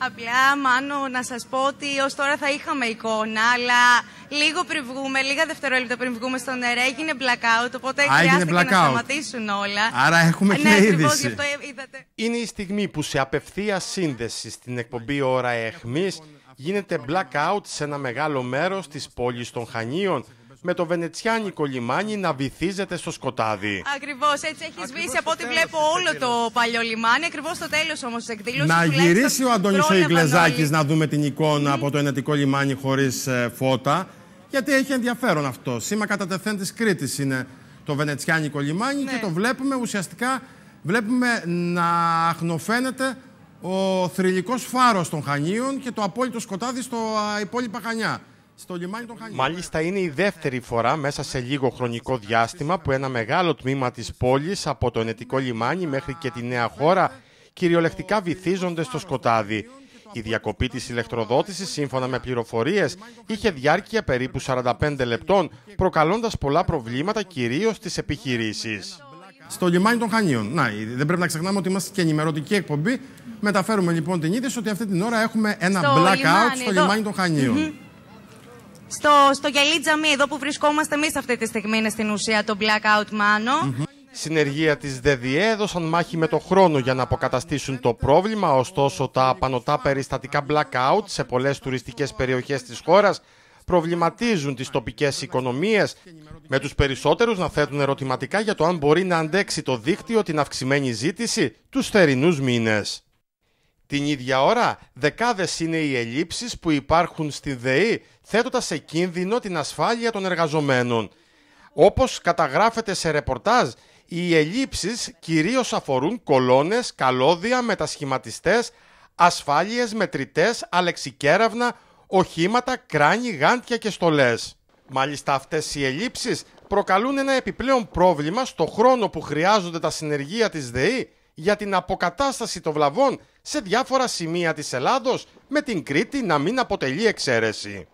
Απλά, Μάνο, να σας πω ότι ως τώρα θα είχαμε εικόνα, αλλά λίγο πριν βγούμε, λίγα δευτερόλεπτα πριν βγούμε στον νερό, έγινε blackout, οπότε Α, χρειάστηκε να σταματήσουν όλα. Άρα έχουμε ναι, και είδηση. αυτό ε, Είναι η στιγμή που σε απευθεία σύνδεση στην εκπομπή «Ώρα Εχμής» γίνεται blackout σε ένα μεγάλο μέρος της πόλης των Χανίων, με το βενετσιάνικο λιμάνι να βυθίζεται στο σκοτάδι. Ακριβώς έτσι έχεις σβήσει από ό,τι βλέπω όλο το παλιό λιμάνι. Ακριβώς στο τέλος όμως της εκδήλωσης. Να γυρίσει ο Αντώνης ο Ιγκλεζάκη να δούμε την εικόνα από το ενετικό λιμάνι χωρίς ε, φώτα. Γιατί έχει ενδιαφέρον αυτό. Σήμα κατά τεθέν της Κρήτης είναι το βενετσιάνικο λιμάνι και ναι. το βλέπουμε ουσιαστικά βλέπουμε να αχνοφαίνεται ο θρηλυκός φάρος των Χανίων και το απόλυτο σκοτάδι στο υπόλοιπα Χανιά στο λιμάνι Μάλιστα είναι η δεύτερη φορά μέσα σε λίγο χρονικό διάστημα που ένα μεγάλο τμήμα της πόλης από το ενετικό λιμάνι μέχρι και τη νέα χώρα κυριολεκτικά βυθίζονται στο σκοτάδι. Η διακοπή της ηλεκτροδότησης, σύμφωνα με πληροφορίες, είχε διάρκεια περίπου 45 λεπτών, προκαλώντας πολλά προβλήματα κυρίως στις επιχειρήσεις. Στο λιμάνι των Χανίων. Να, ε, δεν πρέπει να ξεχνάμε ότι είμαστε και ενημερωτική εκπομπή. Μεταφέρουμε λοιπόν την είδηση ότι αυτή την ώρα έχουμε ένα στο blackout λιμάνι, στο εδώ. λιμάνι των Χανίων. Mm -hmm στο, στο γυαλί εδώ που βρισκόμαστε εμείς αυτή τη στιγμή, είναι στην ουσία το blackout μάνο. Mm-hmm. Συνεργεία της ΔΔΕ έδωσαν μάχη με το χρόνο για να αποκαταστήσουν το πρόβλημα, ωστόσο τα απανοτά περιστατικά blackout σε πολλές τουριστικές περιοχές της χώρας προβληματίζουν τις τοπικές οικονομίες, με τους περισσότερους να θέτουν ερωτηματικά για το αν μπορεί να αντέξει το δίκτυο την αυξημένη ζήτηση τους θερινούς μήνες. Την ίδια ώρα, δεκάδες είναι οι ελλείψεις που υπάρχουν στη ΔΕΗ, θέτοντας σε κίνδυνο την ασφάλεια των εργαζομένων. Όπως καταγράφεται σε ρεπορτάζ, οι ελλείψεις κυρίως αφορούν κολόνες, καλώδια, μετασχηματιστές, ασφάλειες, μετρητές, αλεξικέραυνα, οχήματα, κράνη, γάντια και στολές. Μάλιστα αυτές οι ελλείψεις προκαλούν ένα επιπλέον πρόβλημα στο χρόνο που χρειάζονται τα συνεργεία της ΔΕΗ για την αποκατάσταση των βλαβών σε διάφορα σημεία της Ελλάδος με την Κρήτη να μην αποτελεί εξαίρεση.